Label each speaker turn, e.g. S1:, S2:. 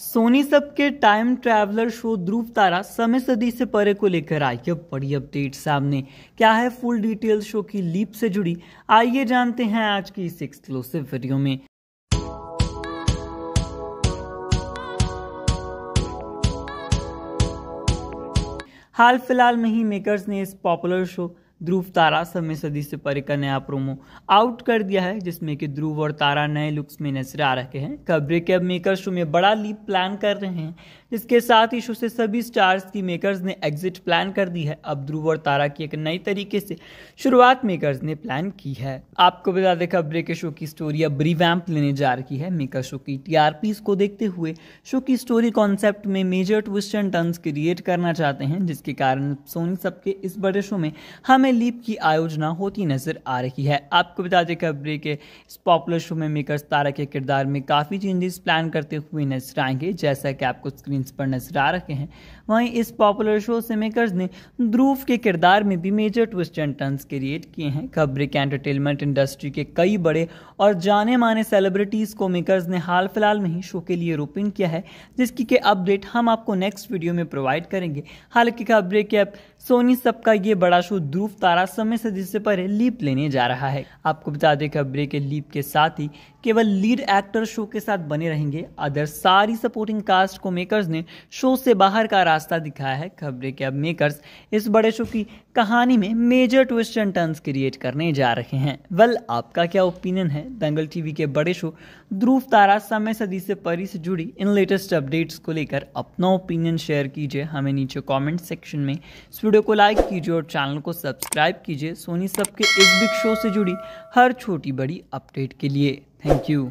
S1: Soni SAB के time traveller show Dhruv Tara समय सदी से परे को लेकर आई है बड़ी अपडेट सामने क्या है फुल डिटेल शो की लीप से जुड़ी आइए जानते हैं आज की इस एक्सक्लूसिव वीडियो में हाल फिलहाल में ही मेकर्स ने इस पॉपुलर शो ध्रुव तारा समय सदी से परे का नया प्रोमो आउट कर दिया है जिसमें कि ध्रुव और तारा नए लुक्स में नजर आ रहे हैं के अब मेकर शो में बड़ा लीप प्लान कर रहे हैं इसके साथ ही शो से सभी स्टार्स की मेकर्स ने एग्जिट प्लान कर दी है अब ध्रुव और तारा की एक नई तरीके से शुरुआत मेकर्स ने प्लान की है आपको बता दें खबरें के शो की स्टोरी अब रिवैम्प लेने जा रही है मेकर शो की टीआरपीस को देखते हुए शो की स्टोरी कॉन्सेप्ट में major twist and turns create करना चाहते हैं जिसके कारण सोनी सबके इस बड़े शो में हमें लीप की आयोजना होती नजर आ रही है आपको बता दें खबरें के इस पॉपुलर शो में मेकर्स तारा के किरदार में काफ़ी चेंजेस प्लान करते हुए नजर आएंगे जैसा कि आपको स्क्रीन स्क्रीन्स पर नजर आ रहे हैं वहीं इस पॉपुलर शो से मेकर्स ने ध्रुव के किरदार में भी major twist and turns create किए हैं खबरें के एंटरटेनमेंट इंडस्ट्री के कई बड़े और जाने माने सेलिब्रिटीज़ को मेकर्स ने हाल फिलहाल में ही शो के लिए रोपिन किया है जिसकी के अपडेट हम आपको नेक्स्ट वीडियो में प्रोवाइड करेंगे हालांकि खबरें के अब सोनी सबका ये बड़ा शो ध्रुव तारा समय से जिससे पर लीप लेने जा रहा है आपको बता दें खबरें के लीप के साथ ही केवल लीड एक्टर शो के साथ बने रहेंगे अदर सारी सपोर्टिंग कास्ट को मेकर्स मेकर्स ने शो से बाहर का रास्ता दिखाया है खबरें कि अब मेकर्स इस बड़े शो की कहानी में major twist and turns create करने जा रहे हैं वेल आपका क्या ओपिनियन है दंगल टीवी के बड़े शो ध्रुव तारा समय सदी से परी से जुड़ी इन लेटेस्ट अपडेट्स को लेकर अपना ओपिनियन शेयर कीजिए हमें नीचे कमेंट सेक्शन में इस वीडियो को लाइक कीजिए और चैनल को सब्सक्राइब कीजिए सोनी सबके इस बिग शो से जुड़ी हर छोटी बड़ी अपडेट के लिए थैंक यू